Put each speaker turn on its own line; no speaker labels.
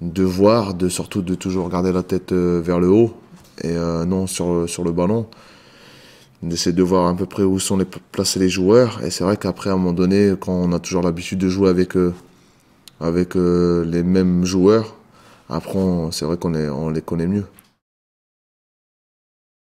voir, de surtout de toujours garder la tête euh, vers le haut et euh, non sur, sur le ballon d'essayer de voir à peu près où sont placés les joueurs. Et c'est vrai qu'après, à un moment donné, quand on a toujours l'habitude de jouer avec, euh, avec les mêmes joueurs, après, c'est vrai qu'on on les connaît mieux.